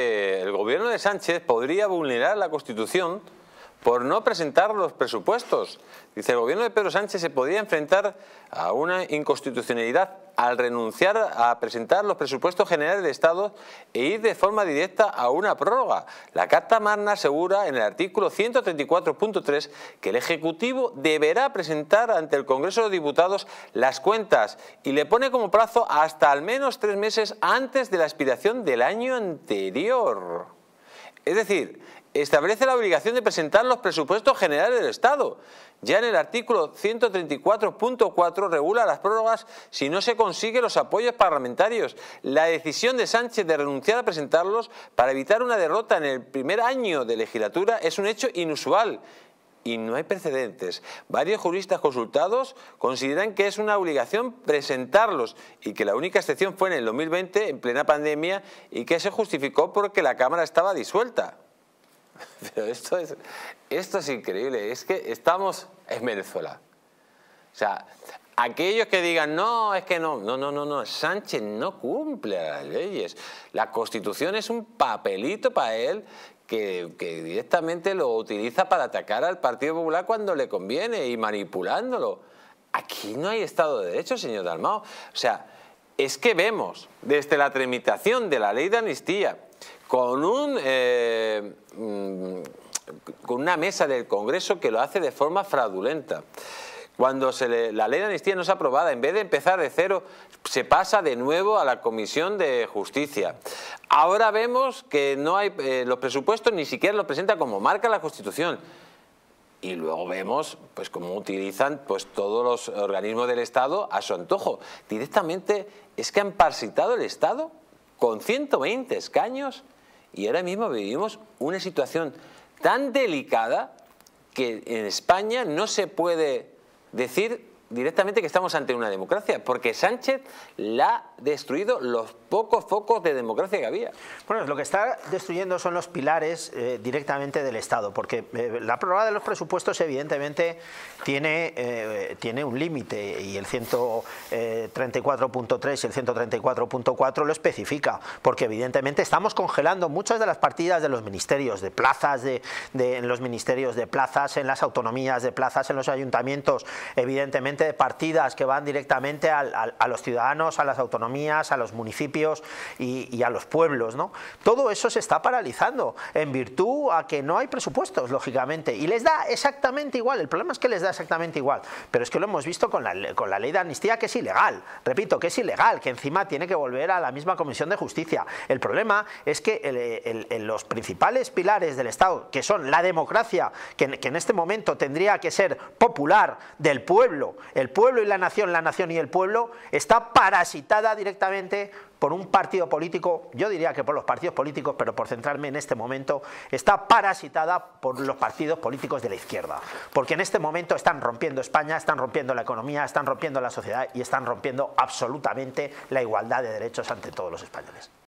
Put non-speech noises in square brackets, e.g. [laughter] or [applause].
Eh, el gobierno de Sánchez podría vulnerar la Constitución por no presentar los presupuestos. Dice, el gobierno de Pedro Sánchez se podría enfrentar a una inconstitucionalidad al renunciar a presentar los presupuestos generales del Estado e ir de forma directa a una prórroga. La Carta Magna asegura en el artículo 134.3 que el Ejecutivo deberá presentar ante el Congreso de Diputados las cuentas y le pone como plazo hasta al menos tres meses antes de la expiración del año anterior. Es decir, establece la obligación de presentar los presupuestos generales del Estado. Ya en el artículo 134.4 regula las prórrogas si no se consigue los apoyos parlamentarios. La decisión de Sánchez de renunciar a presentarlos para evitar una derrota en el primer año de legislatura es un hecho inusual y no hay precedentes. Varios juristas consultados consideran que es una obligación presentarlos y que la única excepción fue en el 2020, en plena pandemia, y que se justificó porque la Cámara estaba disuelta. [laughs] Pero esto es, esto es increíble, es que estamos en Venezuela. O sea, aquellos que digan, no, es que no, no, no, no, no, Sánchez no cumple las leyes. La Constitución es un papelito para él que, directamente lo utiliza para atacar al Partido Popular cuando le conviene y manipulándolo. Aquí no hay Estado de Derecho, señor Dalmao. O sea, es que vemos desde la tramitación de la ley de amnistía con un... Eh, una mesa del Congreso que lo hace de forma fraudulenta. Cuando la ley de amnistía no es aprobada, en vez de empezar de cero, se pasa de nuevo a la Comisión de Justicia. Ahora vemos que no hay eh, los presupuestos ni siquiera los presenta como marca la Constitución y luego vemos pues cómo utilizan pues todos los organismos del Estado a su antojo. Directamente es que han parasitado el Estado con 120 escaños y ahora mismo vivimos una situación tan delicada que en España no se puede decir directamente que estamos ante una democracia, porque Sánchez la ha destruido los pocos focos de democracia que había. Bueno, lo que está destruyendo son los pilares eh, directamente del Estado, porque eh, la prórroga de los presupuestos evidentemente tiene, eh, tiene un límite y el 134.3 y el 134.4 lo especifica, porque evidentemente estamos congelando muchas de las partidas de los ministerios, de plazas, en los ministerios de plazas, en las autonomías de plazas, en los ayuntamientos, evidentemente de partidas que van directamente a, los ciudadanos, a las autonomías, a los municipios y, a los pueblos. Todo eso se está paralizando en virtud a que no hay presupuestos, lógicamente, y les da exactamente igual. El problema es que les da exactamente igual, pero es que lo hemos visto con la, ley de amnistía que es ilegal, repito, que es ilegal, que encima tiene que volver a la misma Comisión de Justicia. El problema es que los principales pilares del Estado, que son la democracia, que en este momento tendría que ser popular del pueblo el pueblo y la nación, la nación y el pueblo, está parasitada directamente por un partido político, yo diría que por los partidos políticos, pero por centrarme en este momento, está parasitada por los partidos políticos de la izquierda. Porque en este momento están rompiendo España, están rompiendo la economía, están rompiendo la sociedad y están rompiendo absolutamente la igualdad de derechos ante todos los españoles.